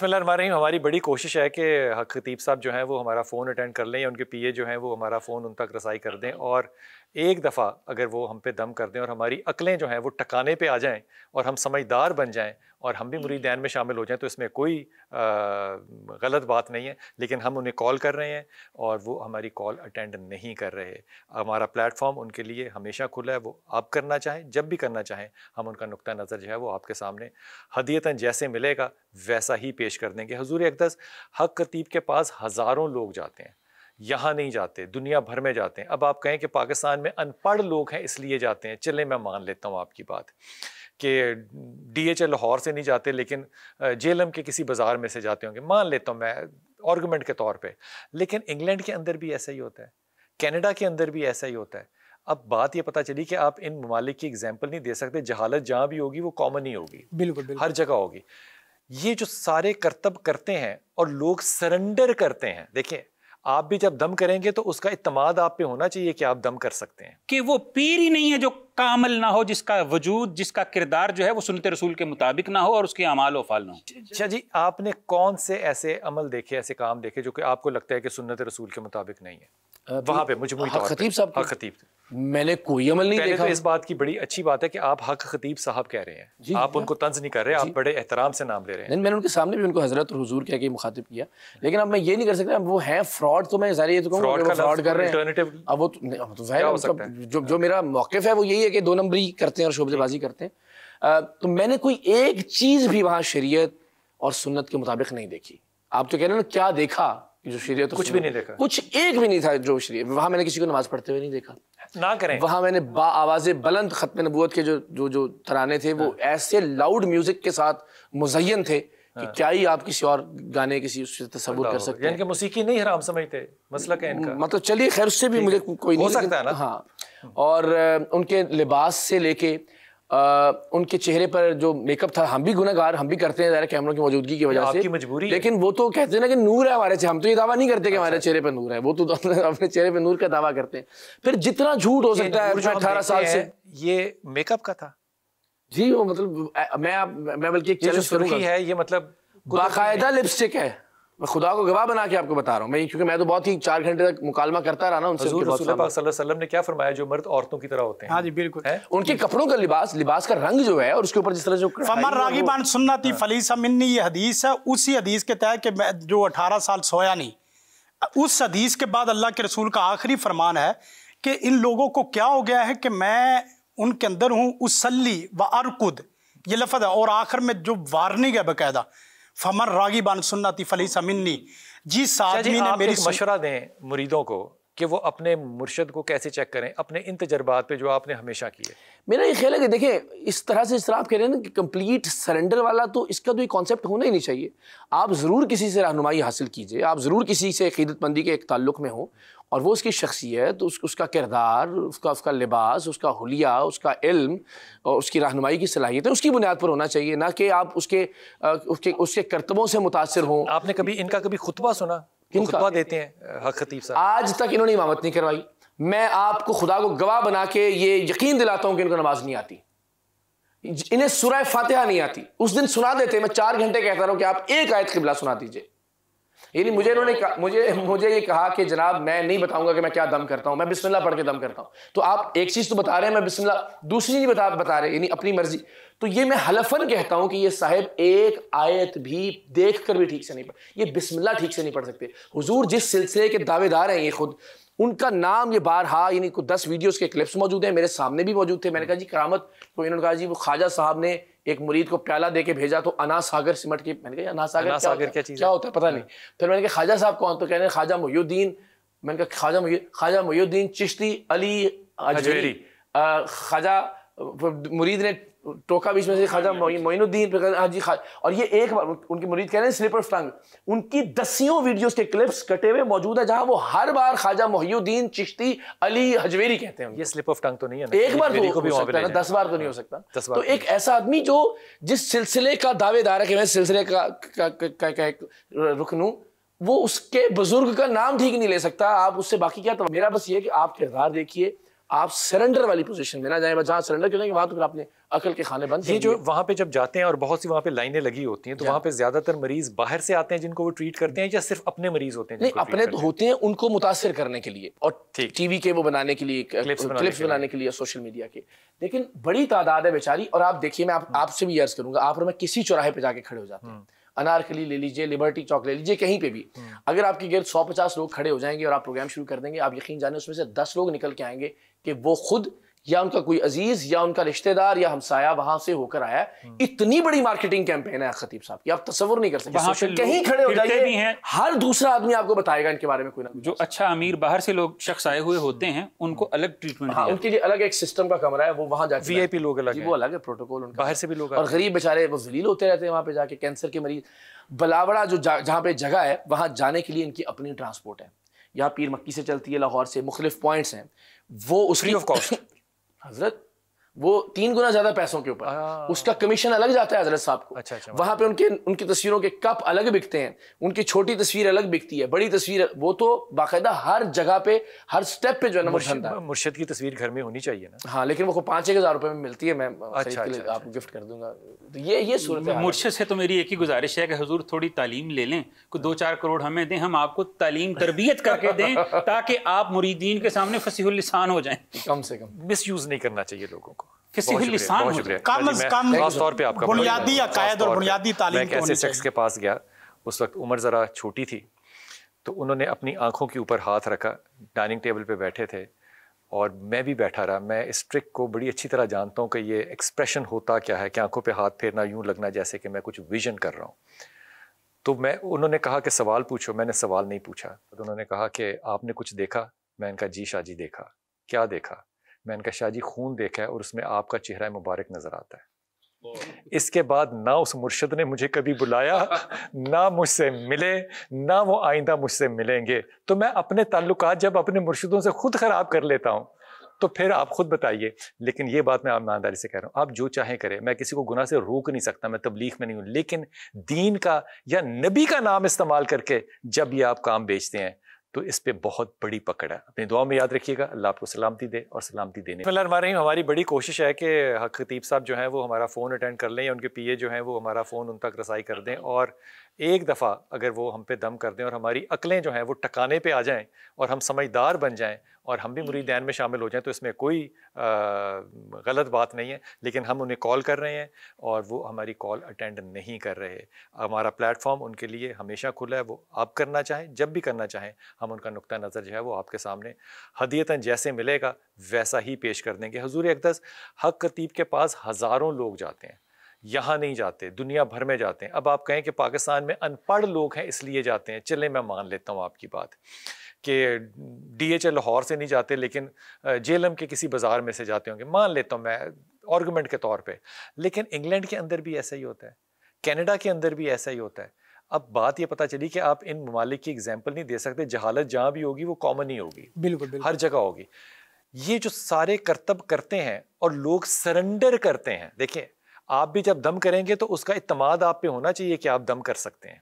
फिलहाल हमारे हमारी बड़ी कोशिश है कि खतीब साहब जो हैं वो हमारा फ़ोन अटेंड कर लें या उनके पीए जो हैं वो हमारा फ़ोन उन तक रसाई कर दें और एक दफ़ा अगर वो हम पे दम कर दें और हमारी अकलें जो हैं वो टकाने पे आ जाएं और हम समझदार बन जाएं और हम भी मुरीदैन हम्म। में शामिल हो जाएं तो इसमें कोई गलत बात नहीं है लेकिन हम उन्हें कॉल कर रहे हैं और वो हमारी कॉल अटेंड नहीं कर रहे हमारा प्लेटफॉर्म उनके लिए हमेशा खुला है वो आप करना चाहें जब भी करना चाहें हम उनका नुक़ नज़र जो है वो आपके सामने हदीयता जैसे मिलेगा वैसा ही पेश कर देंगे हजूर अकदस हक कतीब के पास हज़ारों लोग जाते हैं यहाँ नहीं जाते दुनिया भर में जाते हैं अब आप कहें कि पाकिस्तान में अनपढ़ लोग हैं इसलिए जाते हैं चले मैं मान लेता हूँ आपकी बात कि एच लाहौर से नहीं जाते लेकिन जेलम के किसी बाज़ार में से जाते होंगे मान लेता हूँ मैं ऑर्गूमेंट के तौर पर लेकिन इंग्लैंड के अंदर भी ऐसा ही होता है कैनेडा के अंदर भी ऐसा ही होता है अब बात ये पता चली कि आप इन ममालिक की एग्जाम्पल नहीं दे सकते जहालत जहाँ भी होगी वो कॉमन ही होगी बिल्कुल, बिल्कुल हर जगह होगी ये जो सारे करतब करते हैं और लोग सरेंडर करते हैं देखिए आप भी जब दम करेंगे तो उसका इतमाद आप पे होना चाहिए कि आप दम कर सकते हैं कि वो पीर ही नहीं है जो कामल ना हो जिसका वजूद जिसका किरदार जो है वो सुनते रसूल के मुताबिक ना हो और उसके अमाल वफाल ना हो अच्छा जी आपने कौन से ऐसे अमल देखे ऐसे काम देखे जो कि आपको लगता है कि सुनत रसूल के मुताबिक नहीं है वहाँ पे मुझे हाँ, खतीब साहब हाँ, खतीब मैंने कोई अमल नहीं तो देखा तो इस बात की बड़ी अच्छी बात है कि आप हक खतीब साहब कह रहे हैं जी, आप उनको तंज नहीं कर रहे आप बड़े एहतराम से नाम ले रहे हैं मैंने उनके सामने भी उनको हजरत और हजूर कह के मुखातिब किया लेकिन अब मैं ये नहीं कर सकता वो है फ्रॉड तो मैं जारी तो फ्रॉड कर रहे हैं अब वो तो तो जो जो मेरा मौकफ है वो यही है कि दो नंबर ही करते हैं और शोबेबाजी करते हैं तो मैंने कोई एक चीज़ भी वहाँ शरीय और सुन्नत के मुताबिक नहीं देखी आप तो कह रहे हो ना क्या देखा जो शरीय तो कुछ भी नहीं देखा कुछ एक भी नहीं था जो शरीय वहां मैंने किसी को नमाज पढ़ते हुए नहीं देखा ना करें वहां मैंने बा आवाज़ बुलंद ख़त्म नबूत के जो जो जो तराने थे वो हाँ। ऐसे लाउड म्यूज़िक के साथ मुजयन थे कि हाँ। क्या ही आप किसी और गाने किसी उससे तस्वुर कर सकते हैं मौसीकी नहीं हराम समझते मसला क्या इनका मतलब चलिए खैर उससे भी मुझे कोई नहीं हो सकता है ना हाँ हम्म। और उनके लिबास से लेके आ, उनके चेहरे पर जो मेकअप था हम भी गुनागार हम भी करते हैं ज़रा कैमरों की मौजूदगी की वजह से मजबूरी लेकिन वो तो कहते हैं ना कि नूर है हमारे हम तो ये दावा नहीं करते कि हमारे अच्छा। चेहरे पर नूर है वो तो अपने चेहरे पर नूर का दावा करते हैं फिर जितना झूठ हो सकता है अठारह साल से ये मेकअप का था जी वो मतलब मैं मैं बल्कि है ये मतलब बाकायदा लिपस्टिक है मैं खुदा को गवाह बना के आपको बता रहा हूँ मैं क्योंकि मैं तो बहुत ही चार घंटे तक मुकालमा करता रहा ना उनसे वसल्लम ने क्या फरमाया जो मर्द औरतों की तरह होते हैं हाँ जी बिल्कुल है? उनके कपड़ों का लिबास लिबास का रंग जो है और उसके ऊपर जिस तरह जो फमर रागीबान सुन्नती हाँ। फलीसा मिन्नी ये हदीस है उसी हदीस के तहत कि जो अठारह साल सोया नहीं उस हदीस के बाद अल्लाह के रसूल का आखिरी फरमान है कि इन लोगों को क्या हो गया है कि मैं उनके अंदर हूँ उसली व अरकुद ये लफज है और आखिर में जो वार्निंग है बाकायदा फमर रागी बान सुन्नति फली समिन्नी जी आदमी ने मेरी मशवरा दें मुरीदों को कि वो अपने मुर्शद को कैसे चेक करें अपने इन तजर्बात पे जो आपने हमेशा किए मेरा ये ख्याल है कि देखें इस तरह से इस तरह आप कह रहे हैं ना कि कंप्लीट सरेंडर वाला तो इसका तो एक कॉन्सेप्ट होना ही नहीं चाहिए आप ज़रूर किसी से रहनुमाई हासिल कीजिए आप ज़रूर किसी से अकीदतमंदी के एक ताल्लुक में हो और वो उसकी शख्सियत उस, उसका किरदार उसका उसका लिबास उसका हलिया उसका इल्म और उसकी रहनुमाई की सलाहियत उसकी बुनियाद पर होना चाहिए ना कि आप उसके उसके उसके करतबों से मुतासर हों आपने कभी इनका कभी खुतबा सुना खुतबा देते हैं हक खतीब साहब आज तक इन्होंने इमामत नहीं करवाई मैं आपको खुदा को गवाह बना के ये यकीन दिलाता हूँ कि इनको नमाज नहीं आती इन्हें सुरह फातिहा नहीं आती उस दिन सुना देते मैं चार घंटे कहता रहा हूँ कि आप एक आयत किबला सुना दीजिए यानी मुझे इन्होंने मुझे मुझे ये कहा कि जनाब मैं नहीं बताऊंगा कि मैं क्या दम करता हूं मैं बिस्मिल्लाह पढ़ के दम करता हूं तो आप एक चीज़ तो बता रहे हैं मैं बिस्मिल्लाह दूसरी नहीं बता बता रहे यानी अपनी मर्जी तो ये मैं हलफन कहता हूं कि ये साहब एक आयत भी देख कर भी ठीक से नहीं पढ़ ये बिस्मिल्ला ठीक से नहीं पढ़ सकते हुजूर जिस सिलसिले के दावेदार हैं ये खुद उनका नाम ये बारहा यानी कुछ दस वीडियोस के क्लिप्स मौजूद हैं मेरे सामने भी मौजूद थे मैंने कहा जी करामत तो इन्होंने कहा जी वो ख्वाजा साहब ने एक मुरीद को प्याला दे के भेजा तो अना सागर सिमट के मैंने कहा अना सागर, अना क्या, होता क्या, चीज़ क्या होता है पता नहीं फिर मैंने कहा ख्वाजा साहब कौन तो कह रहे ख्वाजा मोहुद्दीन मैंने कहा ख्वाजा ख्वाजा मोहुद्दीन चिश्ती अली ख्वाजा मुरीद ने टोका बीच में से खाजा हाँ, अच्छा। मोइनुद्दीन हाजी खा और ये एक बार उनके मुरीद कह रहे हैं स्लीपर फ्लंग उनकी दसियों वीडियोस के क्लिप्स कटे हुए मौजूद है जहां वो हर बार खाजा मोहियुद्दीन चिश्ती अली हजवेरी कहते हैं ये स्लिप ऑफ टंग तो नहीं है ना एक बार भी हो सकता है दस बार तो नहीं हो हाँ, सकता तो, तो एक ऐसा आदमी जो जिस सिलसिले का दावेदार है कि मैं सिलसिले का रुकनू वो उसके बुजुर्ग का नाम ठीक नहीं ले सकता आप उससे बाकी क्या मेरा बस ये कि आप किरदार देखिए आप सरेंडर वाली पोजीशन में ना जाए जहाँ सरेंडर क्यों जाएंगे वहाँ तो फिर आपने अकल के खाने बंद ये जो वहाँ पे जब जाते हैं और बहुत सी वहाँ पे लाइनें लगी होती हैं तो वहाँ पे ज्यादातर मरीज बाहर से आते हैं जिनको वो ट्रीट करते हैं या सिर्फ अपने मरीज होते हैं नहीं अपने तो होते हैं उनको मुतासर करने के लिए और टीवी के वो बनाने के लिए क्लिप्स बनाने के लिए सोशल मीडिया के लेकिन बड़ी तादाद है बेचारी और आप देखिए मैं हम्म। आपसे भी अर्ज करूंगा आप और मैं किसी चौराहे पे जाके खड़े हो जाते हैं हम्म। अनारकली ले लीजिए लिबर्टी चौक ले लीजिए कहीं पे भी हम्म। अगर आपके गिर सौ पचास लोग खड़े हो जाएंगे और आप प्रोग्राम शुरू कर देंगे आप यकीन जाने उसमें से दस लोग निकल के आएंगे कि वो खुद या उनका कोई अजीज या उनका रिश्तेदार या हमसाया वहां से होकर आया हम्म। इतनी बड़ी मार्केटिंग कैंपेन है खतीब साहब की आप तस्वर नहीं कर सकते कहीं खड़े हो जाइए हर दूसरा आदमी आपको बताएगा इनके बारे में कोई ना जो अच्छा अमीर बाहर से लोग शख्स आए हुए होते हैं उनको अलग ट्रीटमेंट हाँ, उनके लिए अलग एक सिस्टम का कमरा है वो वहां जाकर आई लोग अलग वो अलग है प्रोटोकॉल उनका बाहर से भी लोग और गरीब बेचारे वो जलील होते रहते हैं वहां पे जाके कैंसर के मरीज बलावड़ा जो जहाँ पे जगह है वहां जाने के लिए इनकी अपनी ट्रांसपोर्ट है यहाँ पीर मक्की से चलती है लाहौर से मुख्तलिफ पॉइंट्स हैं वो उसकी ऑफ कॉस्ट حضرت वो तीन गुना ज्यादा पैसों के ऊपर हाँ। उसका कमीशन अलग जाता है हजरत साहब को अच्छा, अच्छा, वहां पे उनके उनकी तस्वीरों के कप अलग बिकते हैं उनकी छोटी तस्वीर अलग बिकती है बड़ी तस्वीर वो तो बाकायदा हर जगह पे हर स्टेप पे जो है ना मुर्शद मुर्शद की तस्वीर घर में होनी चाहिए ना हाँ लेकिन वो पांच एक हजार रुपए में मिलती है मैं अच्छा, अच्छा, अच्छा। आपको गिफ्ट कर दूंगा तो ये ये सूरत मुर्शद से तो मेरी एक ही गुजारिश है कि हजूर थोड़ी तालीम ले लें दो चार करोड़ हमें दें हम आपको तालीम तरबियत करके दें ताकि आप मुरीदीन के सामने फसीहुल्लिसान हो जाए कम से कम मिस यूज नहीं करना चाहिए लोगों को किसी भी लिसान हो कम अज कम तौर पे आपका बुनियादी अकायद और बुनियादी तालीम मैं तो ऐसे शख्स के पास गया उस वक्त उम्र ज़रा छोटी थी तो उन्होंने अपनी आंखों के ऊपर हाथ रखा डाइनिंग टेबल पे बैठे थे और मैं भी बैठा रहा मैं इस ट्रिक को बड़ी अच्छी तरह जानता हूँ कि ये एक्सप्रेशन होता क्या है कि आंखों पे हाथ फेरना यूं लगना जैसे कि मैं कुछ विजन कर रहा हूँ तो मैं उन्होंने कहा कि सवाल पूछो मैंने सवाल नहीं पूछा तो उन्होंने कहा कि आपने कुछ देखा मैं इनका जी शाह जी देखा क्या देखा मैंने कहा शाह जी खून देखा है और उसमें आपका चेहरा मुबारक नज़र आता है इसके बाद ना उस मुर्शद ने मुझे कभी बुलाया ना मुझसे मिले ना वो आइंदा मुझसे मिलेंगे तो मैं अपने ताल्लुक जब अपने मुर्शदों से खुद ख़राब कर लेता हूँ तो फिर आप खुद बताइए लेकिन ये बात मैं आप नानदारी से कह रहा हूँ आप जो चाहें करें मैं किसी को गुनाह से रोक नहीं सकता मैं तबलीग में नहीं हूँ लेकिन दीन का या नबी का नाम इस्तेमाल करके जब ये आप काम बेचते हैं तो इस पर बहुत बड़ी पकड़ है अपनी दुआ में याद रखिएगा अल्लाह आपको सलामती दे और सलामती देने फिलहाल हमारे हमारी बड़ी कोशिश है कि हक खतीब साहब जो हैं वो हमारा फ़ोन अटेंड कर लें या उनके पी जो हैं वो हमारा फ़ोन उन तक रसाई कर दें और एक दफ़ा अगर वो हम पे दम कर दें और हमारी अकलें जो हैं वो टकाने पर आ जाएँ और हम समझदार बन जाएँ और हम भी मुरीदैन में शामिल हो जाएं तो इसमें कोई गलत बात नहीं है लेकिन हम उन्हें कॉल कर रहे हैं और वो हमारी कॉल अटेंड नहीं कर रहे हमारा प्लेटफॉर्म उनके लिए हमेशा खुला है वो आप करना चाहें जब भी करना चाहें हम उनका नुक़ नज़र जो है वो आपके सामने हदीयता जैसे मिलेगा वैसा ही पेश कर देंगे हजूर अकदस हक कतीब के पास हज़ारों लोग जाते हैं यहाँ नहीं जाते दुनिया भर में जाते हैं अब आप कहें कि पाकिस्तान में अनपढ़ लोग हैं इसलिए जाते हैं चले मैं मान लेता हूँ आपकी बात कि एच लाहौर से नहीं जाते लेकिन जेलम के किसी बाज़ार में से जाते होंगे मान लेता हूँ मैं आर्गूमेंट के तौर पे लेकिन इंग्लैंड के अंदर भी ऐसा ही होता है कनाडा के अंदर भी ऐसा ही होता है अब बात ये पता चली कि आप इन ममालिक की एग्जांपल नहीं दे सकते जहालत जहाँ भी होगी वो कॉमन ही होगी बिल्कुल, बिल्कुल हर जगह होगी ये जो सारे करतब करते हैं और लोग सरेंडर करते हैं देखिए आप भी जब दम करेंगे तो उसका इतमाद आप पे होना चाहिए कि आप दम कर सकते हैं